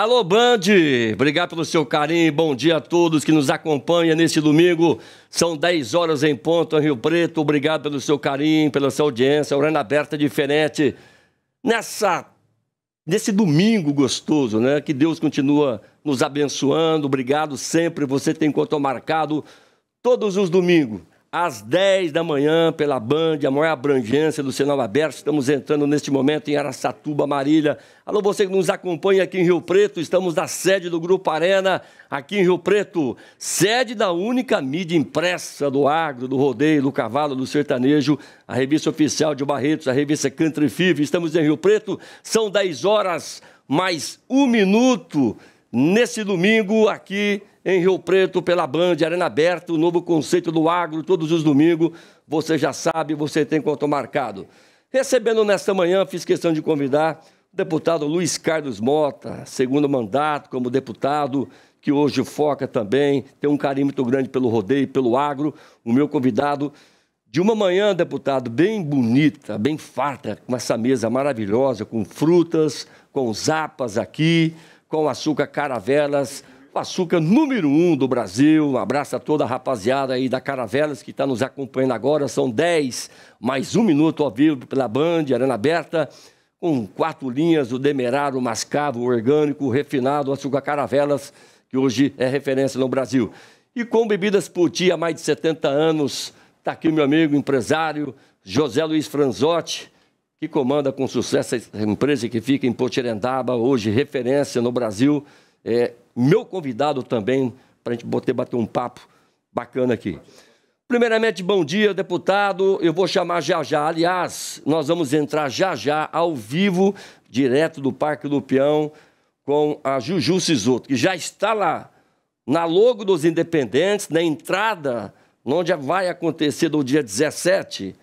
Alô, Band! Obrigado pelo seu carinho. Bom dia a todos que nos acompanham neste domingo. São 10 horas em ponto em Rio Preto. Obrigado pelo seu carinho, pela sua audiência. Urana aberta diferente. Nessa, nesse domingo gostoso, né? Que Deus continua nos abençoando. Obrigado sempre. Você tem encontro marcado todos os domingos às 10 da manhã, pela Band, a maior abrangência do sinal aberto. Estamos entrando neste momento em Aracatuba, Marília. Alô, você que nos acompanha aqui em Rio Preto, estamos na sede do Grupo Arena, aqui em Rio Preto, sede da única mídia impressa do agro, do rodeio, do cavalo, do sertanejo, a revista oficial de Barretos, a revista Country Five. Estamos em Rio Preto, são 10 horas mais um minuto nesse domingo aqui em Rio Preto, pela Band, Arena Aberta, o novo conceito do agro, todos os domingos. Você já sabe, você tem quanto marcado. Recebendo nesta manhã, fiz questão de convidar o deputado Luiz Carlos Mota, segundo mandato como deputado, que hoje foca também, tem um carinho muito grande pelo rodeio, pelo agro. O meu convidado de uma manhã, deputado, bem bonita, bem farta, com essa mesa maravilhosa, com frutas, com zapas aqui, com açúcar caravelas Açúcar número um do Brasil. Um abraço a toda a rapaziada aí da Caravelas que está nos acompanhando agora. São 10, mais um minuto ao vivo pela Band, Arena Aberta, com quatro linhas: o Demeraro, o Mascavo, o Orgânico, o Refinado, o Açúcar Caravelas, que hoje é referência no Brasil. E com bebidas por há mais de 70 anos, está aqui meu amigo empresário José Luiz Franzotti, que comanda com sucesso essa empresa que fica em Potirendaba, hoje referência no Brasil. É, meu convidado também, para a gente bater, bater um papo bacana aqui. Primeiramente, bom dia, deputado. Eu vou chamar já já. Aliás, nós vamos entrar já já ao vivo, direto do Parque do Peão, com a Juju Sisoto, que já está lá, na logo dos Independentes, na entrada, onde vai acontecer do dia 17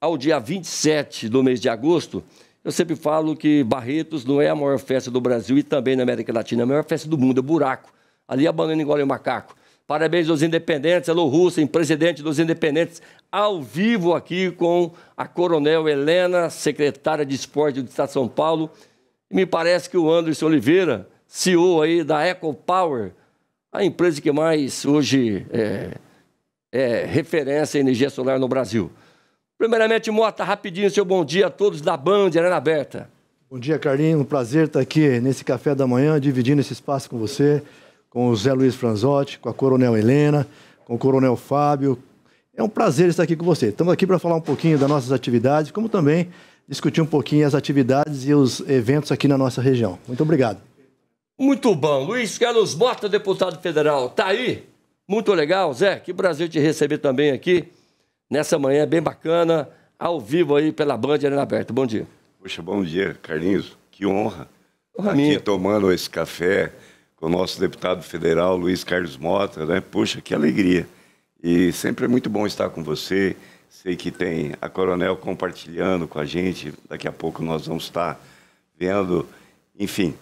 ao dia 27 do mês de agosto, eu sempre falo que Barretos não é a maior festa do Brasil e também na América Latina, é a maior festa do mundo, é buraco. Ali a banana engole o macaco. Parabéns aos independentes, alô em presidente dos independentes, ao vivo aqui com a Coronel Helena, secretária de Esporte do Estado de São Paulo. E me parece que o Anderson Oliveira, CEO aí da Eco Power, a empresa que mais hoje é, é referência em energia solar no Brasil. Primeiramente, Mota, rapidinho, seu bom dia a todos da Band, Arena Aberta. Bom dia, Carlinhos. Um prazer estar aqui nesse café da manhã, dividindo esse espaço com você, com o Zé Luiz Franzotti, com a Coronel Helena, com o Coronel Fábio. É um prazer estar aqui com você. Estamos aqui para falar um pouquinho das nossas atividades, como também discutir um pouquinho as atividades e os eventos aqui na nossa região. Muito obrigado. Muito bom. Luiz Carlos Mota, deputado federal, tá aí? Muito legal, Zé. Que prazer te receber também aqui nessa manhã é bem bacana, ao vivo aí pela Band Arena Aberta. Bom dia. Poxa, bom dia, Carlinhos. Que honra. honra aqui minha. tomando esse café com o nosso deputado federal, Luiz Carlos Mota, né? Poxa, que alegria. E sempre é muito bom estar com você. Sei que tem a Coronel compartilhando com a gente. Daqui a pouco nós vamos estar vendo, enfim.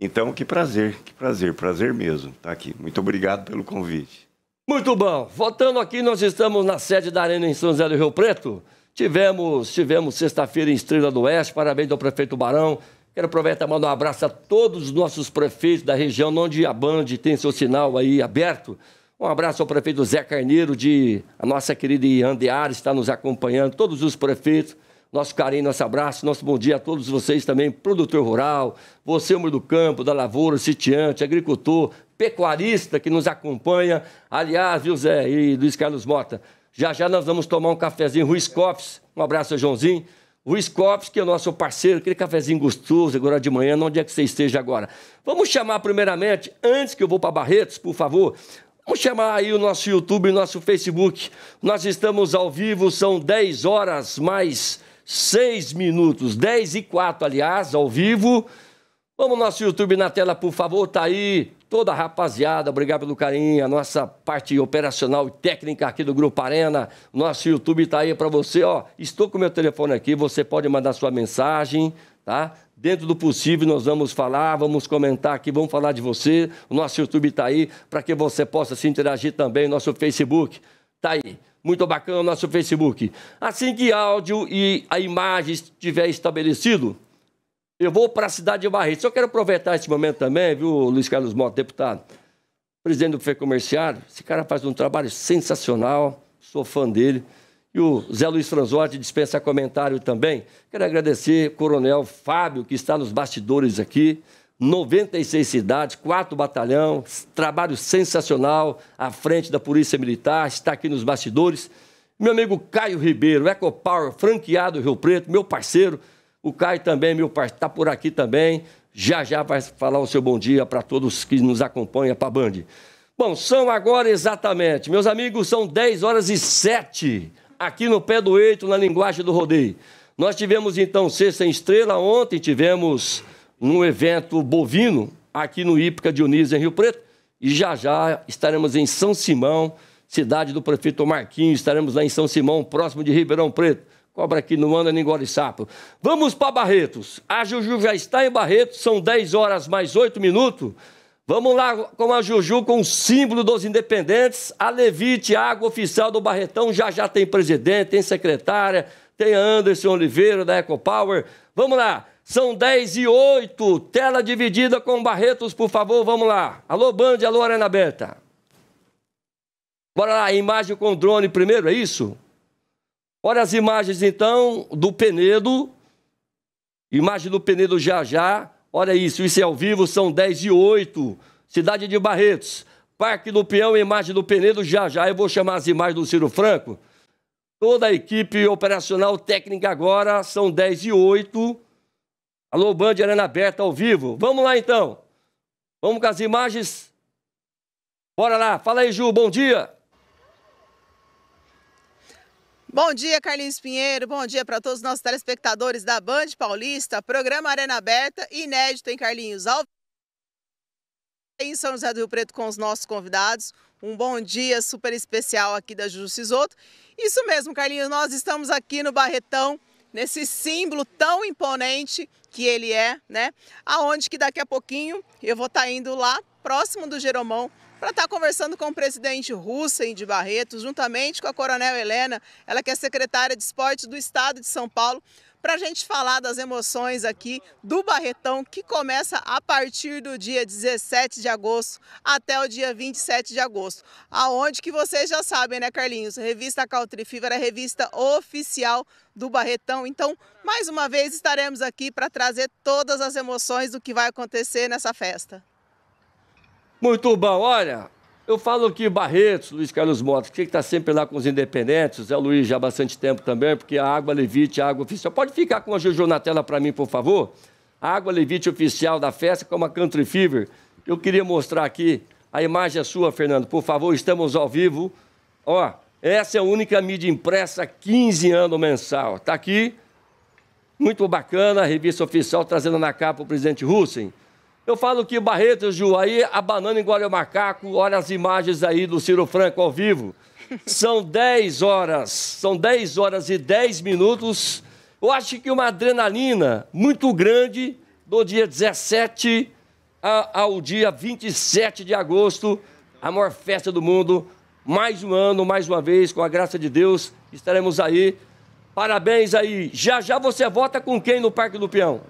Então, que prazer, que prazer, prazer mesmo estar aqui. Muito obrigado pelo convite. Muito bom. Voltando aqui, nós estamos na sede da Arena em São José do Rio Preto. Tivemos, tivemos sexta-feira em Estrela do Oeste. Parabéns ao prefeito Barão. Quero aproveitar e mandar um abraço a todos os nossos prefeitos da região onde a Band tem seu sinal aí aberto. Um abraço ao prefeito Zé Carneiro, de a nossa querida Andeara, está nos acompanhando, todos os prefeitos nosso carinho, nosso abraço, nosso bom dia a todos vocês também, produtor rural, você, homem do campo, da lavoura, sitiante, agricultor, pecuarista que nos acompanha. Aliás, viu, Zé e Luiz Carlos Mota, já já nós vamos tomar um cafezinho Ruiz Copes. Um abraço, Joãozinho. Ruiz Copes, que é o nosso parceiro, aquele cafezinho gostoso agora de manhã, onde é que você esteja agora. Vamos chamar primeiramente, antes que eu vou para Barretos, por favor, Vamos chamar aí o nosso YouTube, o nosso Facebook. Nós estamos ao vivo, são 10 horas mais seis minutos, dez e quatro, aliás, ao vivo. Vamos nosso YouTube na tela, por favor, tá aí. Toda a rapaziada, obrigado pelo carinho, a nossa parte operacional e técnica aqui do Grupo Arena. Nosso YouTube tá aí para você, ó. Estou com meu telefone aqui, você pode mandar sua mensagem, tá? Dentro do possível, nós vamos falar, vamos comentar aqui, vamos falar de você. O nosso YouTube está aí para que você possa se interagir também. Nosso Facebook, Tá aí. Muito bacana o nosso Facebook. Assim que áudio e a imagem estiver estabelecido, eu vou para a cidade de Barreto. Eu quero aproveitar esse momento também, viu, Luiz Carlos Mota, deputado, presidente do FE Comerciário. Esse cara faz um trabalho sensacional, sou fã dele. E o Zé Luiz Franzotti dispensa comentário também. Quero agradecer Coronel Fábio, que está nos bastidores aqui. 96 cidades, quatro batalhão, trabalho sensacional à frente da Polícia Militar, está aqui nos bastidores. Meu amigo Caio Ribeiro, EcoPower, franqueado Rio Preto, meu parceiro. O Caio também, meu parceiro, está por aqui também. Já já vai falar o seu bom dia para todos que nos acompanham para a Band. Bom, são agora exatamente, meus amigos, são 10 horas e 7 aqui no Pé do Eito, na linguagem do rodeio. Nós tivemos então Sexta Estrela, ontem tivemos num evento bovino aqui no Ípica Dionísio, em Rio Preto. E já já estaremos em São Simão, cidade do prefeito Marquinhos. Estaremos lá em São Simão, próximo de Ribeirão Preto. Cobra aqui não anda nem gole sapo. Vamos para Barretos. A Juju já está em Barretos, são 10 horas mais 8 minutos. Vamos lá com a Juju, com o símbolo dos independentes. A Levite, água oficial do Barretão, já já tem presidente, tem secretária, tem Anderson Oliveira da EcoPower. Vamos lá. São 10 e 8. Tela dividida com Barretos, por favor, vamos lá. Alô, Band, alô, Arena Aberta. Bora lá, imagem com drone primeiro, é isso? Olha as imagens, então, do Penedo. Imagem do Penedo já já. Olha isso, isso é ao vivo, são 10 e 8. Cidade de Barretos. Parque do Peão, imagem do Penedo já já. Eu vou chamar as imagens do Ciro Franco. Toda a equipe operacional técnica agora, são 10 e 8. Alô, Band Arena Aberta ao vivo. Vamos lá então. Vamos com as imagens. Bora lá. Fala aí, Ju. Bom dia. Bom dia, Carlinhos Pinheiro. Bom dia para todos os nossos telespectadores da Band Paulista. Programa Arena Aberta, inédito, hein, Carlinhos? Ao... Em São José do Rio Preto com os nossos convidados. Um bom dia super especial aqui da Justiça. Cisoto. Isso mesmo, Carlinhos. Nós estamos aqui no Barretão nesse símbolo tão imponente que ele é, né? Aonde que daqui a pouquinho eu vou estar tá indo lá próximo do Jeromão para estar tá conversando com o presidente Russen de Barreto, juntamente com a coronel Helena, ela que é secretária de esporte do estado de São Paulo, para a gente falar das emoções aqui do Barretão, que começa a partir do dia 17 de agosto até o dia 27 de agosto. Aonde que vocês já sabem, né, Carlinhos? revista Caltri Fever é a revista oficial do Barretão. Então, mais uma vez, estaremos aqui para trazer todas as emoções do que vai acontecer nessa festa. Muito bom, olha, eu falo aqui Barretos, Luiz Carlos Motos, que está sempre lá com os independentes, Zé Luiz já há bastante tempo também, porque a Água Levite, a Água Oficial. Pode ficar com a Juju na tela para mim, por favor? A Água Levite Oficial da festa, como é a Country Fever. Eu queria mostrar aqui, a imagem é sua, Fernando, por favor, estamos ao vivo. Ó, essa é a única mídia impressa 15 anos mensal. Está aqui, muito bacana, a revista oficial trazendo na capa o presidente Hussein. Eu falo que Barreto, Ju, aí a banana engole o macaco, olha as imagens aí do Ciro Franco ao vivo. São 10 horas, são 10 horas e 10 minutos. Eu acho que uma adrenalina muito grande do dia 17 ao dia 27 de agosto, a maior festa do mundo. Mais um ano, mais uma vez, com a graça de Deus, estaremos aí. Parabéns aí. Já já você vota com quem no Parque do Peão?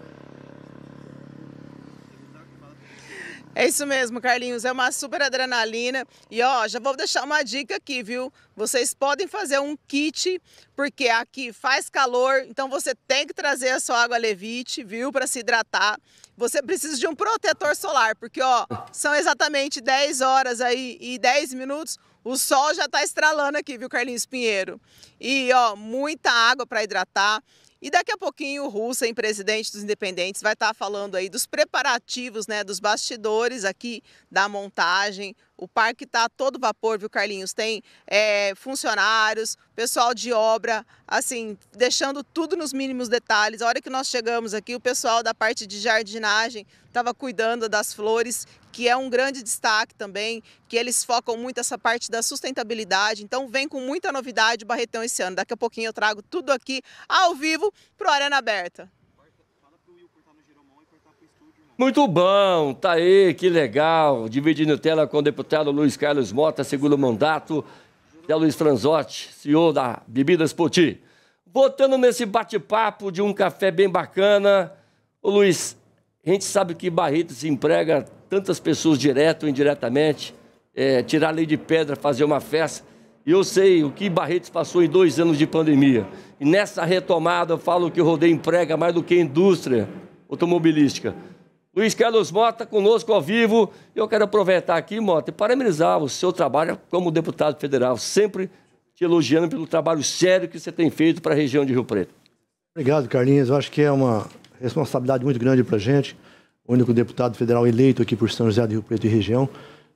É isso mesmo, Carlinhos. É uma super adrenalina. E ó, já vou deixar uma dica aqui, viu? Vocês podem fazer um kit, porque aqui faz calor, então você tem que trazer a sua água levite, viu? Para se hidratar. Você precisa de um protetor solar, porque ó, são exatamente 10 horas aí e 10 minutos. O sol já está estralando aqui, viu, Carlinhos Pinheiro? E ó, muita água para hidratar. E daqui a pouquinho o Russen, presidente dos independentes, vai estar tá falando aí dos preparativos, né, dos bastidores aqui da montagem o parque está todo vapor, viu, Carlinhos? Tem é, funcionários, pessoal de obra, assim, deixando tudo nos mínimos detalhes. A hora que nós chegamos aqui, o pessoal da parte de jardinagem estava cuidando das flores, que é um grande destaque também, que eles focam muito essa parte da sustentabilidade. Então, vem com muita novidade o Barretão esse ano. Daqui a pouquinho eu trago tudo aqui ao vivo para o Arena Aberta. Muito bom, tá aí, que legal. Dividindo tela com o deputado Luiz Carlos Mota, segundo mandato. Zé Luiz Franzotti, CEO da Bebidas Poti. botando nesse bate-papo de um café bem bacana, ô Luiz, a gente sabe que Barretos emprega tantas pessoas direto ou indiretamente, é, tirar lei de pedra, fazer uma festa. E eu sei o que Barretos passou em dois anos de pandemia. E nessa retomada eu falo que o rodeio emprega mais do que a indústria automobilística. Luiz Carlos Mota, conosco ao vivo. Eu quero aproveitar aqui, Mota, e parabenizar o seu trabalho como deputado federal, sempre te elogiando pelo trabalho sério que você tem feito para a região de Rio Preto. Obrigado, Carlinhos. Eu acho que é uma responsabilidade muito grande para a gente, o único deputado federal eleito aqui por São José do Rio Preto e região.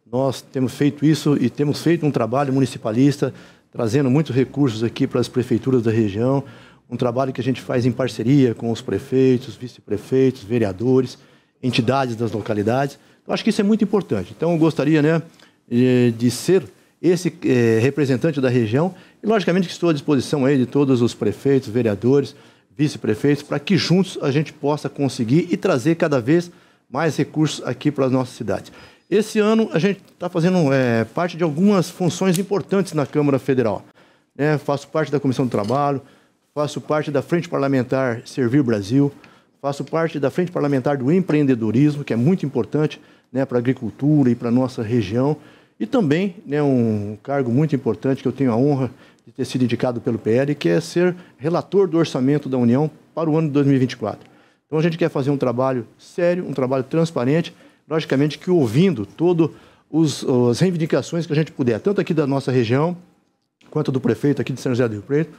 Nós temos feito isso e temos feito um trabalho municipalista, trazendo muitos recursos aqui para as prefeituras da região, um trabalho que a gente faz em parceria com os prefeitos, vice-prefeitos, vereadores entidades das localidades. Eu acho que isso é muito importante. Então, eu gostaria né, de ser esse eh, representante da região e, logicamente, estou à disposição aí de todos os prefeitos, vereadores, vice-prefeitos, para que juntos a gente possa conseguir e trazer cada vez mais recursos aqui para as nossas cidades. Esse ano a gente está fazendo é, parte de algumas funções importantes na Câmara Federal. É, faço parte da Comissão do Trabalho, faço parte da Frente Parlamentar Servir Brasil, faço parte da Frente Parlamentar do Empreendedorismo, que é muito importante né, para a agricultura e para a nossa região. E também né, um cargo muito importante que eu tenho a honra de ter sido indicado pelo PL, que é ser relator do orçamento da União para o ano de 2024. Então a gente quer fazer um trabalho sério, um trabalho transparente, logicamente que ouvindo todas as reivindicações que a gente puder, tanto aqui da nossa região, quanto do prefeito aqui de São José do Rio Preto,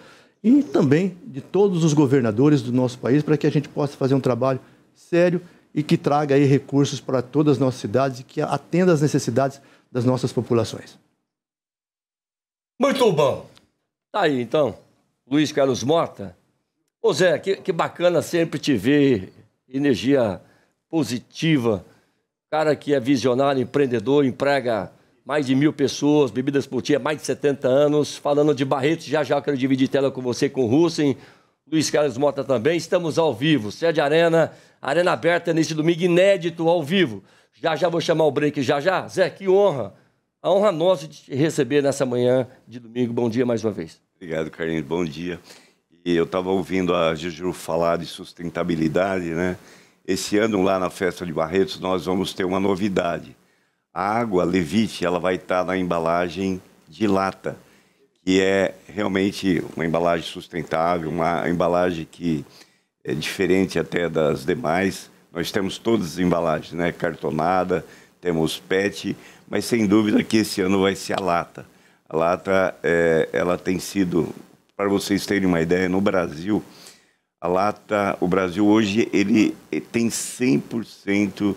e também de todos os governadores do nosso país para que a gente possa fazer um trabalho sério e que traga aí recursos para todas as nossas cidades e que atenda às necessidades das nossas populações. Muito bom. Tá aí então, Luiz Carlos Mota. Ô Zé, que, que bacana sempre te ver, energia positiva, cara que é visionário, empreendedor, emprega mais de mil pessoas, bebidas por dia, mais de 70 anos, falando de Barretos, já já quero dividir tela com você, com o Hussen, Luiz Carlos Mota também, estamos ao vivo, sede Arena, Arena aberta nesse domingo inédito, ao vivo, já já vou chamar o break, já já, Zé, que honra, a honra nossa de te receber nessa manhã de domingo, bom dia mais uma vez. Obrigado, Carlinhos, bom dia. E eu estava ouvindo a Juju falar de sustentabilidade, né? Esse ano lá na festa de Barretos nós vamos ter uma novidade, a água Levite ela vai estar na embalagem de lata, que é realmente uma embalagem sustentável, uma embalagem que é diferente até das demais. Nós temos todas as embalagens, né? Cartonada, temos PET, mas sem dúvida que esse ano vai ser a lata. A lata, é, ela tem sido, para vocês terem uma ideia, no Brasil, a lata, o Brasil hoje ele eh, tem 100%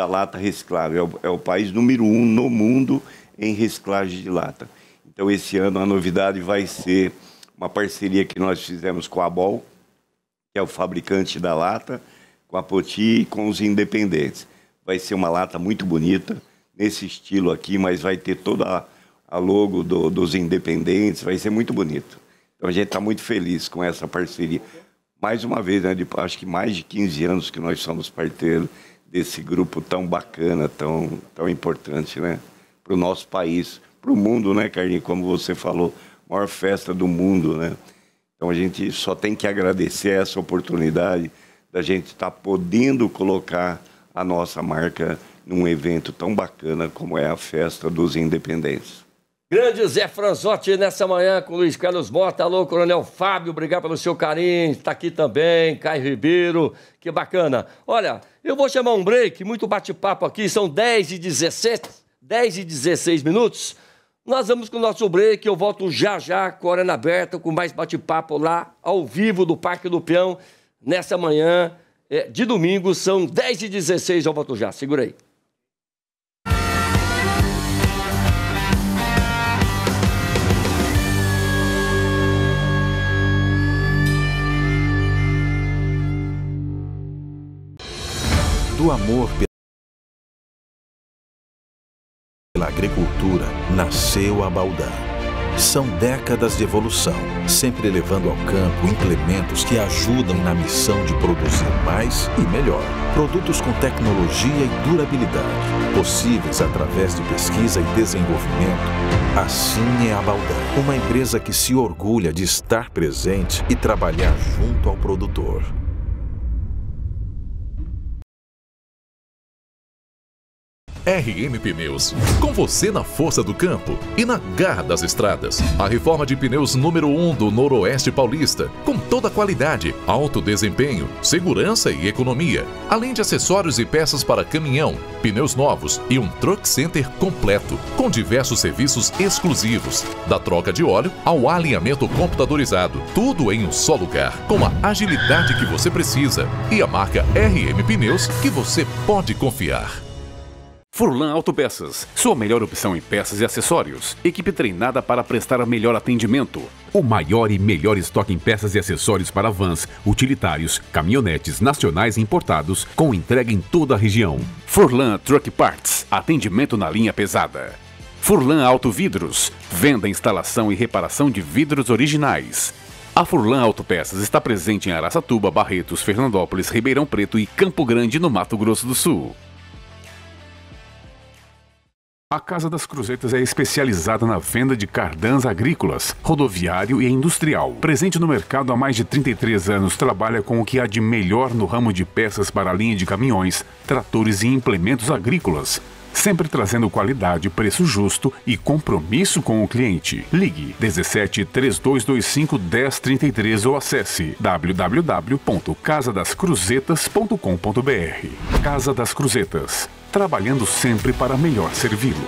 da lata reciclável. É o, é o país número um no mundo em reciclagem de lata. Então, esse ano a novidade vai ser uma parceria que nós fizemos com a Bol, que é o fabricante da lata, com a Poti e com os independentes. Vai ser uma lata muito bonita, nesse estilo aqui, mas vai ter toda a, a logo do, dos independentes, vai ser muito bonito. Então a gente está muito feliz com essa parceria. Mais uma vez, né, de, acho que mais de 15 anos que nós somos parceiros desse grupo tão bacana, tão, tão importante, né? Para o nosso país, para o mundo, né, Carlinhos? Como você falou, maior festa do mundo, né? Então a gente só tem que agradecer essa oportunidade da gente estar tá podendo colocar a nossa marca num evento tão bacana como é a Festa dos Independentes. Grande Zé Franzotti nessa manhã com Luiz Carlos Mota. Alô, Coronel Fábio, obrigado pelo seu carinho. Está aqui também, Caio Ribeiro, que bacana. Olha, eu vou chamar um break, muito bate-papo aqui, são 10 e 17, 10 e 16 minutos. Nós vamos com o nosso break, eu volto já já, com a Arena Aberta, com mais bate-papo lá, ao vivo do Parque do Peão, nessa manhã eh, de domingo, são 10 e 16 eu volto já, segura aí. do amor pela agricultura nasceu a Baldá. São décadas de evolução, sempre levando ao campo implementos que ajudam na missão de produzir mais e melhor. Produtos com tecnologia e durabilidade, possíveis através de pesquisa e desenvolvimento. Assim é a Baldan, uma empresa que se orgulha de estar presente e trabalhar junto ao produtor. RM Pneus. Com você na força do campo e na garra das estradas. A reforma de pneus número 1 um do Noroeste Paulista, com toda a qualidade, alto desempenho, segurança e economia, além de acessórios e peças para caminhão, pneus novos e um truck center completo, com diversos serviços exclusivos, da troca de óleo ao alinhamento computadorizado, tudo em um só lugar, com a agilidade que você precisa e a marca RM Pneus que você pode confiar. Furlan Autopeças, sua melhor opção em peças e acessórios. Equipe treinada para prestar melhor atendimento. O maior e melhor estoque em peças e acessórios para vans, utilitários, caminhonetes nacionais e importados, com entrega em toda a região. Furlan Truck Parts, atendimento na linha pesada. Furlan Auto Vidros, venda, instalação e reparação de vidros originais. A Furlan Autopeças está presente em Araçatuba, Barretos, Fernandópolis, Ribeirão Preto e Campo Grande, no Mato Grosso do Sul. A Casa das Cruzetas é especializada na venda de cardãs agrícolas, rodoviário e industrial. Presente no mercado há mais de 33 anos, trabalha com o que há de melhor no ramo de peças para a linha de caminhões, tratores e implementos agrícolas. Sempre trazendo qualidade, preço justo e compromisso com o cliente. Ligue 17 3225 1033 ou acesse www.casadascruzetas.com.br. Casa das Cruzetas trabalhando sempre para melhor servi-lo.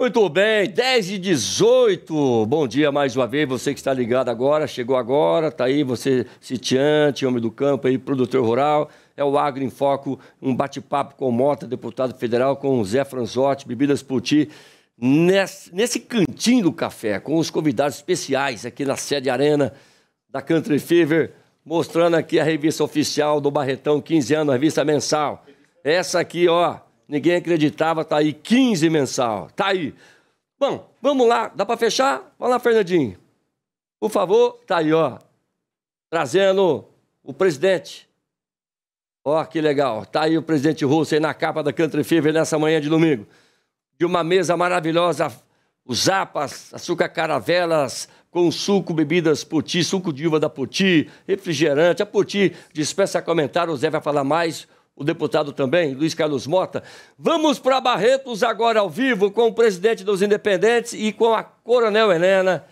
Muito bem, 10 e 18. Bom dia mais uma vez, você que está ligado agora, chegou agora, está aí você, sitiante, homem do campo aí, produtor rural é o Agro em Foco, um bate-papo com o Mota, deputado federal, com o Zé Franzotti, Bebidas Puti, nesse, nesse cantinho do café, com os convidados especiais aqui na sede Arena da Country Fever, mostrando aqui a revista oficial do Barretão, 15 anos, revista mensal. Essa aqui, ó, ninguém acreditava, tá aí, 15 mensal, tá aí. Bom, vamos lá, dá para fechar? Vai lá, Fernandinho. Por favor, tá aí, ó, trazendo o presidente Ó, oh, que legal. Tá aí o presidente Russo aí na capa da Country Fever nessa manhã de domingo. De uma mesa maravilhosa, os zapas, açúcar caravelas, com suco, bebidas Puti, suco de uva da Puti, refrigerante. A Puti dispensa comentário, o Zé vai falar mais, o deputado também, Luiz Carlos Mota. Vamos para Barretos agora ao vivo com o presidente dos Independentes e com a Coronel Helena,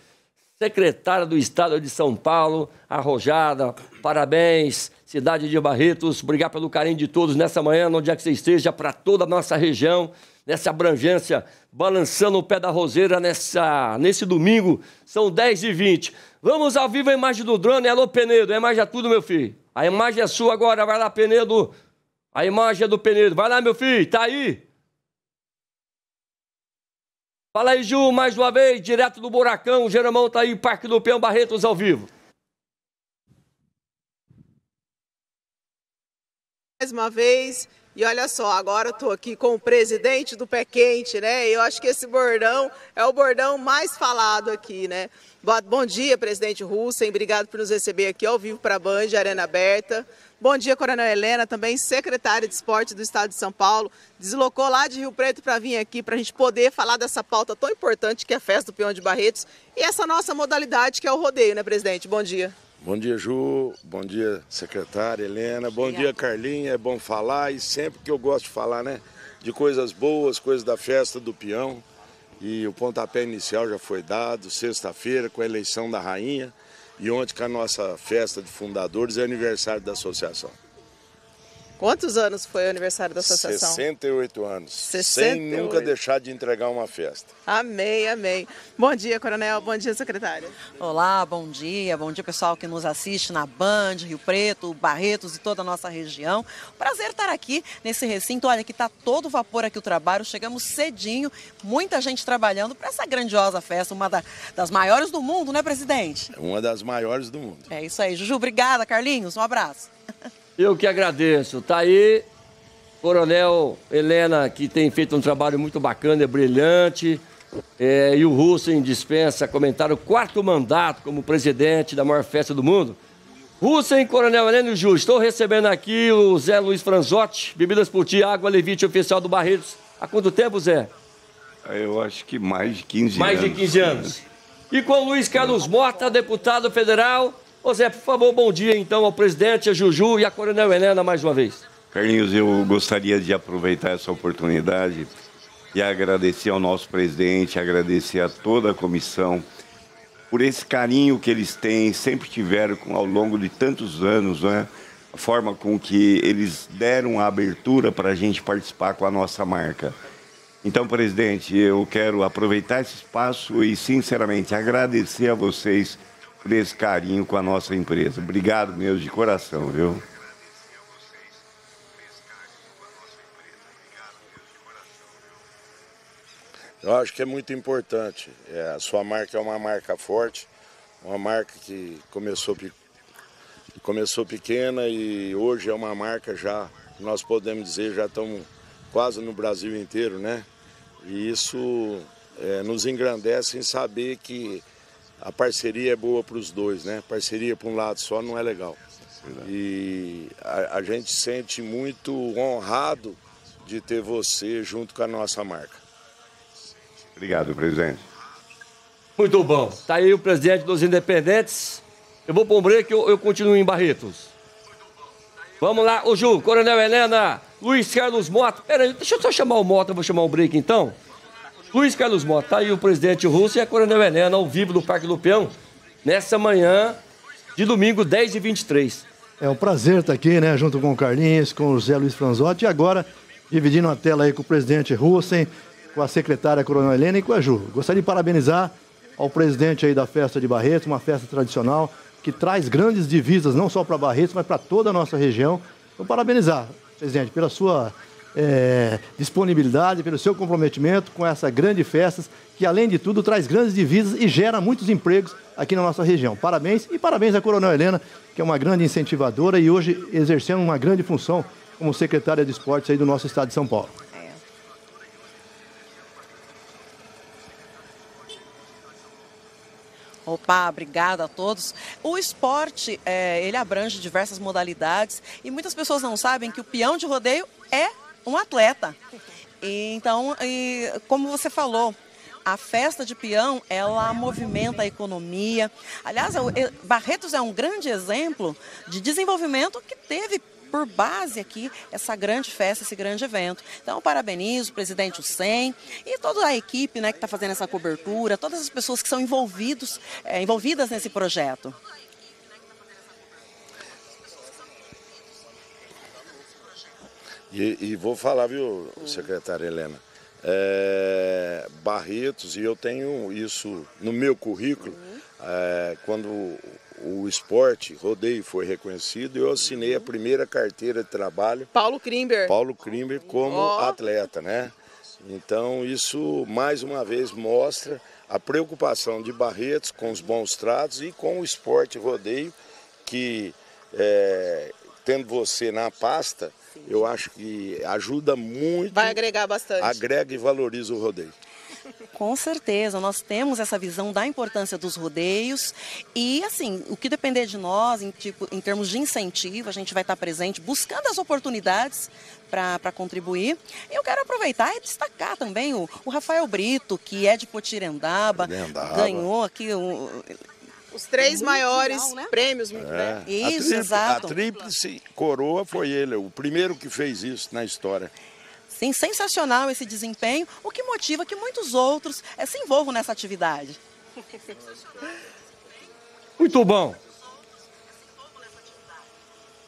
secretária do Estado de São Paulo, arrojada. Parabéns cidade de Barretos, obrigado pelo carinho de todos nessa manhã, onde é que você esteja, para toda a nossa região, nessa abrangência, balançando o pé da roseira nessa, nesse domingo, são 10h20. Vamos ao vivo a imagem do drone, alô Penedo, a imagem é tudo, meu filho. A imagem é sua agora, vai lá, Penedo. A imagem é do Penedo, vai lá, meu filho, tá aí. Fala aí, Ju, mais uma vez, direto do Buracão, o Geromão tá aí, Parque do Peão, Barretos ao vivo. mais uma vez. E olha só, agora eu estou aqui com o presidente do Pé Quente, né? Eu acho que esse bordão é o bordão mais falado aqui, né? Bom dia, presidente Russen. Obrigado por nos receber aqui ao vivo para a Band, Arena Aberta. Bom dia, Coronel Helena, também secretária de Esporte do Estado de São Paulo. Deslocou lá de Rio Preto para vir aqui para a gente poder falar dessa pauta tão importante que é a festa do Peão de Barretos e essa nossa modalidade que é o rodeio, né, presidente? Bom dia. Bom dia, Ju. Bom dia, secretária Helena. Bom dia, Carlinha. É bom falar e sempre que eu gosto de falar, né? De coisas boas, coisas da festa do peão. E o pontapé inicial já foi dado, sexta-feira, com a eleição da rainha. E ontem com a nossa festa de fundadores é aniversário da associação. Quantos anos foi o aniversário da associação? 68 anos. 68. Sem nunca deixar de entregar uma festa. Amém, amém. Bom dia, coronel. Bom dia, secretário. Olá, bom dia. Bom dia, pessoal que nos assiste na Band, Rio Preto, Barretos e toda a nossa região. Prazer estar aqui nesse recinto. Olha, que está todo vapor aqui o trabalho. Chegamos cedinho, muita gente trabalhando para essa grandiosa festa, uma da, das maiores do mundo, né, presidente? Uma das maiores do mundo. É isso aí. Juju, obrigada, Carlinhos. Um abraço. Eu que agradeço. Tá aí, Coronel Helena, que tem feito um trabalho muito bacana, é brilhante. É, e o Russo dispensa comentar o quarto mandato como presidente da maior festa do mundo. e Coronel Helena e Ju, estou recebendo aqui o Zé Luiz Franzotti, Bebidas por Ti, Água Levite, oficial do Barretos. Há quanto tempo, Zé? Eu acho que mais de 15 mais anos. Mais de 15 anos. E com o Luiz Carlos Mota, deputado federal, Ô Zé, por favor, bom dia então ao presidente, a Juju e a Coronel Helena mais uma vez. Carlinhos, eu gostaria de aproveitar essa oportunidade e agradecer ao nosso presidente, agradecer a toda a comissão por esse carinho que eles têm, sempre tiveram ao longo de tantos anos, né? A forma com que eles deram a abertura para a gente participar com a nossa marca. Então, presidente, eu quero aproveitar esse espaço e, sinceramente, agradecer a vocês por esse carinho com a nossa empresa. Obrigado mesmo de coração, viu? Eu acho que é muito importante. É, a sua marca é uma marca forte, uma marca que começou, começou pequena e hoje é uma marca já, nós podemos dizer, já estamos quase no Brasil inteiro, né? E isso é, nos engrandece em saber que a parceria é boa para os dois, né? Parceria para um lado só não é legal. E a, a gente sente muito honrado de ter você junto com a nossa marca. Obrigado, presidente. Muito bom. Está aí o presidente dos Independentes. Eu vou para um break, eu, eu continuo em Barretos. Vamos lá, o Ju, Coronel Helena, Luiz Carlos Mota. Peraí, deixa eu só chamar o Mota, vou chamar o break então. Luiz Carlos Mota, tá aí o presidente Russo e a Coronel Helena ao vivo do Parque do Peão, nessa manhã de domingo, 10h23. É um prazer estar aqui, né, junto com o Carlinhos, com o Zé Luiz Franzotti, e agora dividindo a tela aí com o presidente Russen, com a secretária Coronel Helena e com a Ju. Gostaria de parabenizar ao presidente aí da festa de Barreto, uma festa tradicional que traz grandes divisas não só para Barreto, mas para toda a nossa região. Então, parabenizar, presidente, pela sua é, disponibilidade, pelo seu comprometimento com essa grande festa, que além de tudo traz grandes divisas e gera muitos empregos aqui na nossa região. Parabéns e parabéns à Coronel Helena, que é uma grande incentivadora e hoje exercendo uma grande função como secretária de esportes aí do nosso estado de São Paulo. É. Opa, obrigada a todos. O esporte, é, ele abrange diversas modalidades e muitas pessoas não sabem que o peão de rodeio é um atleta. E, então, e, como você falou, a festa de peão, ela movimenta a economia. Aliás, Barretos é um grande exemplo de desenvolvimento que teve por base aqui essa grande festa, esse grande evento. Então, parabenizo o presidente Hussein e toda a equipe né, que está fazendo essa cobertura, todas as pessoas que são envolvidos, é, envolvidas nesse projeto. E, e vou falar, viu, secretária Helena? É, Barretos, e eu tenho isso no meu currículo, é, quando o esporte, rodeio, foi reconhecido, eu assinei a primeira carteira de trabalho. Paulo Krimber. Paulo Krimber como oh. atleta, né? Então, isso mais uma vez mostra a preocupação de Barretos com os bons tratos e com o esporte rodeio, que é, tendo você na pasta, eu acho que ajuda muito. Vai agregar bastante. Agrega e valoriza o rodeio. Com certeza, nós temos essa visão da importância dos rodeios e, assim, o que depender de nós, em, tipo, em termos de incentivo, a gente vai estar presente buscando as oportunidades para contribuir. Eu quero aproveitar e destacar também o, o Rafael Brito, que é de Potirendaba, Potirendaba. ganhou aqui, um, os três é maiores né? prêmios. É. Isso, a tríplice, exato. A tríplice coroa foi ele, o primeiro que fez isso na história. Sim, sensacional esse desempenho, o que motiva que muitos outros é, se envolvam nessa atividade. Muito bom.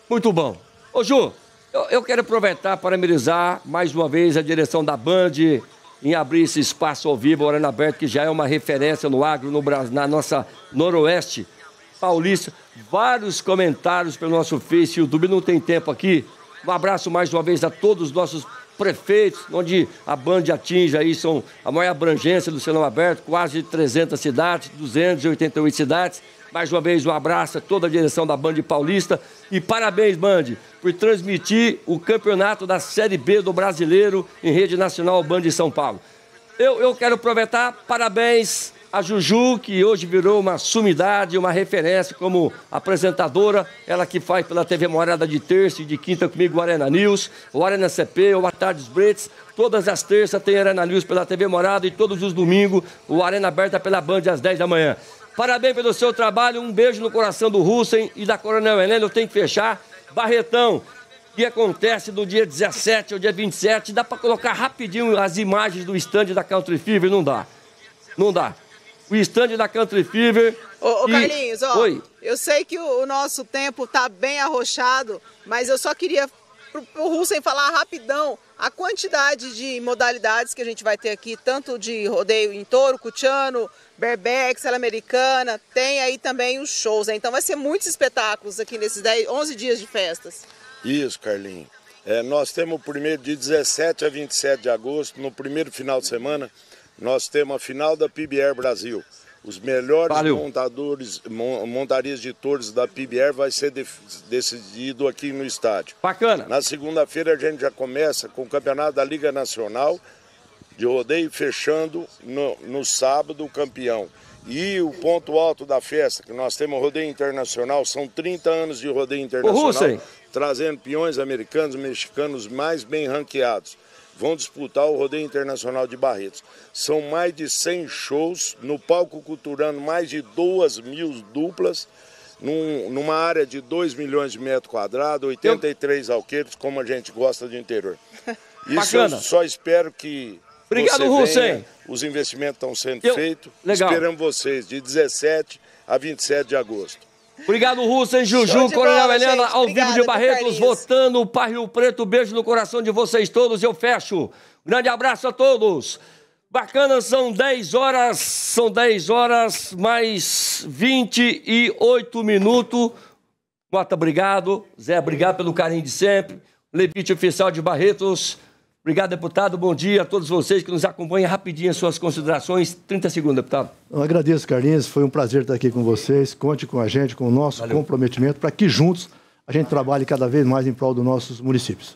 Muito bom. Ô Ju, eu, eu quero aproveitar para parabenizar mais uma vez a direção da Band, em abrir esse espaço ao vivo, Orando Aberto, que já é uma referência no agro, no Brasil, na nossa noroeste paulista. Vários comentários pelo nosso Face, e YouTube, não tem tempo aqui. Um abraço mais uma vez a todos os nossos prefeitos, onde a Band atinge aí, são a maior abrangência do Senão Aberto, quase 300 cidades, 288 cidades. Mais uma vez, um abraço a toda a direção da Band Paulista e parabéns, Band, por transmitir o campeonato da Série B do Brasileiro em Rede Nacional Band de São Paulo. Eu, eu quero aproveitar, parabéns a Juju, que hoje virou uma sumidade, uma referência como apresentadora, ela que faz pela TV Morada de terça e de quinta comigo o Arena News, o Arena CP, o Atardes Bretes, todas as terças tem Arena News pela TV Morada e todos os domingos o Arena Aberta pela Band às 10 da manhã. Parabéns pelo seu trabalho. Um beijo no coração do Russen e da Coronel Helena. Eu tenho que fechar. Barretão, o que acontece do dia 17 ao dia 27. Dá para colocar rapidinho as imagens do estande da Country Fever? Não dá. Não dá. O estande da Country Fever. Ô, ô e... Carlinhos, ó, Oi. eu sei que o, nosso tempo tá bem arrochado, mas eu só queria pro, pro Russen falar rapidão a quantidade de modalidades que a gente vai ter aqui, tanto de rodeio em touro, cutiano, berbex, Sala é americana, tem aí também os shows. Né? Então vai ser muitos espetáculos aqui nesses 10, 11 dias de festas. Isso, Carlinhos. É, nós temos o primeiro de 17 a 27 de agosto, no primeiro final de semana, nós temos a final da PBR Brasil. Os melhores Valeu. montadores, montarias de touros da PBR vai ser de, decidido aqui no estádio. Bacana. Na segunda-feira a gente já começa com o campeonato da Liga Nacional de rodeio, fechando no, no sábado o campeão. E o ponto alto da festa, que nós temos rodeio internacional, são 30 anos de rodeio internacional, trazendo peões americanos, mexicanos mais bem ranqueados. Vão disputar o rodeio internacional de Barretos. São mais de 100 shows, no palco culturando mais de 2 mil duplas, num, numa área de 2 milhões de metros quadrados, 83 Eu... alqueiros, como a gente gosta do interior. Isso Bacana. eu só espero que Obrigado, Rússia. Os investimentos estão sendo Eu... feitos. Legal. Esperamos vocês de 17 a 27 de agosto. Obrigado, Rússia, Juju, Coronel bola, Helena, gente. ao Obrigada, vivo de Barretos, votando para Rio Preto. Beijo no coração de vocês todos. Eu fecho. Grande abraço a todos. Bacana, são 10 horas, são 10 horas, mais 28 minutos. Mota, obrigado. Zé, obrigado pelo carinho de sempre. Levite Oficial de Barretos. Obrigado, deputado. Bom dia a todos vocês que nos acompanham. Rapidinho as suas considerações. 30 segundos, deputado. Eu agradeço, Carlinhos. Foi um prazer estar aqui com vocês. Conte com a gente, com o nosso Valeu. comprometimento, para que juntos a gente trabalhe cada vez mais em prol dos nossos municípios.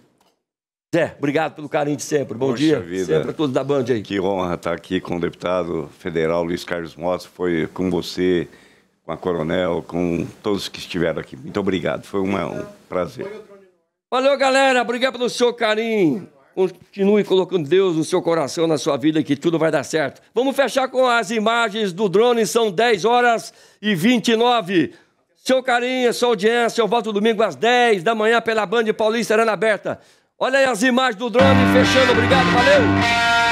Zé, obrigado pelo carinho de sempre. Bom Poxa dia vida. sempre a todos da Band aí. Que honra estar aqui com o deputado federal Luiz Carlos Motos. Foi com você, com a Coronel, com todos que estiveram aqui. Muito obrigado. Foi uma, um prazer. Valeu, galera. Obrigado pelo seu carinho. Continue colocando Deus no seu coração, na sua vida, que tudo vai dar certo. Vamos fechar com as imagens do drone, são 10 horas e 29. Seu carinho, sua audiência, eu volto domingo às 10 da manhã pela Band Paulista Arena Aberta. Olha aí as imagens do drone fechando, obrigado, valeu!